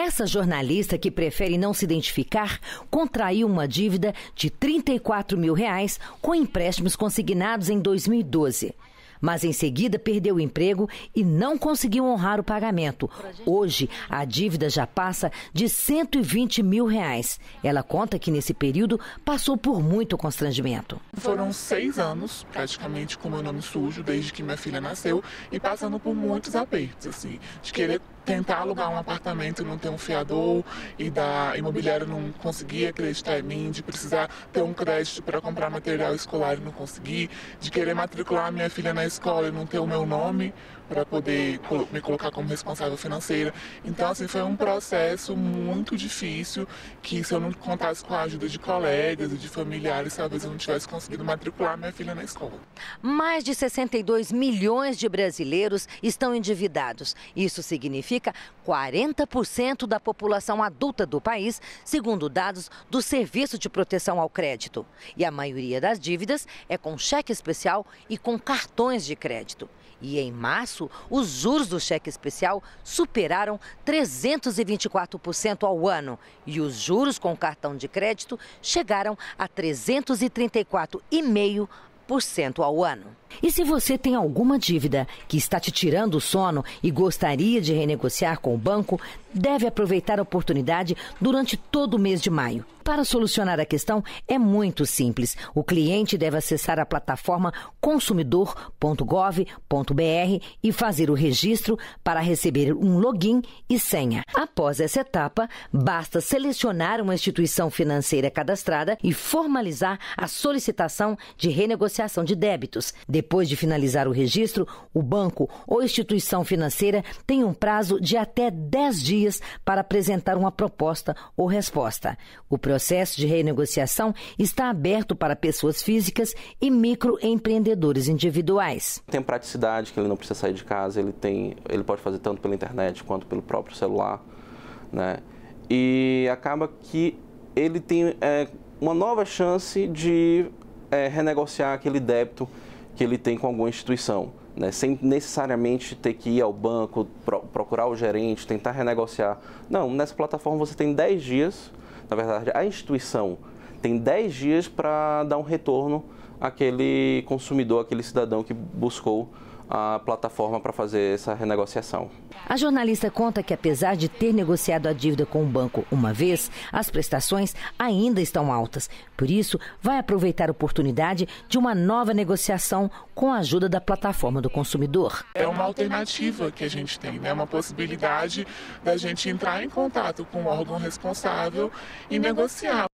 Essa jornalista que prefere não se identificar contraiu uma dívida de 34 mil reais com empréstimos consignados em 2012 mas em seguida perdeu o emprego e não conseguiu honrar o pagamento. Hoje, a dívida já passa de 120 mil reais. Ela conta que nesse período passou por muito constrangimento. Foram seis anos, praticamente, com meu nome sujo, desde que minha filha nasceu, e passando por muitos apertos, assim, de querer tentar alugar um apartamento e não ter um fiador e da imobiliária não conseguir acreditar em mim, de precisar ter um crédito para comprar material escolar e não conseguir, de querer matricular minha filha na escola e não ter o meu nome para poder me colocar como responsável financeira. Então, assim, foi um processo muito difícil que se eu não contasse com a ajuda de colegas e de familiares, talvez eu não tivesse conseguido matricular minha filha na escola. Mais de 62 milhões de brasileiros estão endividados. Isso significa significa 40% da população adulta do país, segundo dados do Serviço de Proteção ao Crédito. E a maioria das dívidas é com cheque especial e com cartões de crédito. E em março, os juros do cheque especial superaram 324% ao ano e os juros com cartão de crédito chegaram a 334,5% ao ano. E se você tem alguma dívida que está te tirando o sono e gostaria de renegociar com o banco, deve aproveitar a oportunidade durante todo o mês de maio. Para solucionar a questão é muito simples. O cliente deve acessar a plataforma consumidor.gov.br e fazer o registro para receber um login e senha. Após essa etapa, basta selecionar uma instituição financeira cadastrada e formalizar a solicitação de renegociação de débitos. Depois de finalizar o registro, o banco ou instituição financeira tem um prazo de até 10 dias para apresentar uma proposta ou resposta. O processo de renegociação está aberto para pessoas físicas e microempreendedores individuais. Tem praticidade que ele não precisa sair de casa, ele tem, ele pode fazer tanto pela internet quanto pelo próprio celular, né? E acaba que ele tem é, uma nova chance de é, renegociar aquele débito que ele tem com alguma instituição. Né, sem necessariamente ter que ir ao banco, pro, procurar o gerente, tentar renegociar. Não, nessa plataforma você tem 10 dias, na verdade, a instituição tem 10 dias para dar um retorno àquele consumidor, àquele cidadão que buscou a plataforma para fazer essa renegociação. A jornalista conta que, apesar de ter negociado a dívida com o banco uma vez, as prestações ainda estão altas. Por isso, vai aproveitar a oportunidade de uma nova negociação com a ajuda da plataforma do consumidor. É uma alternativa que a gente tem, né? uma possibilidade da gente entrar em contato com o órgão responsável e negociar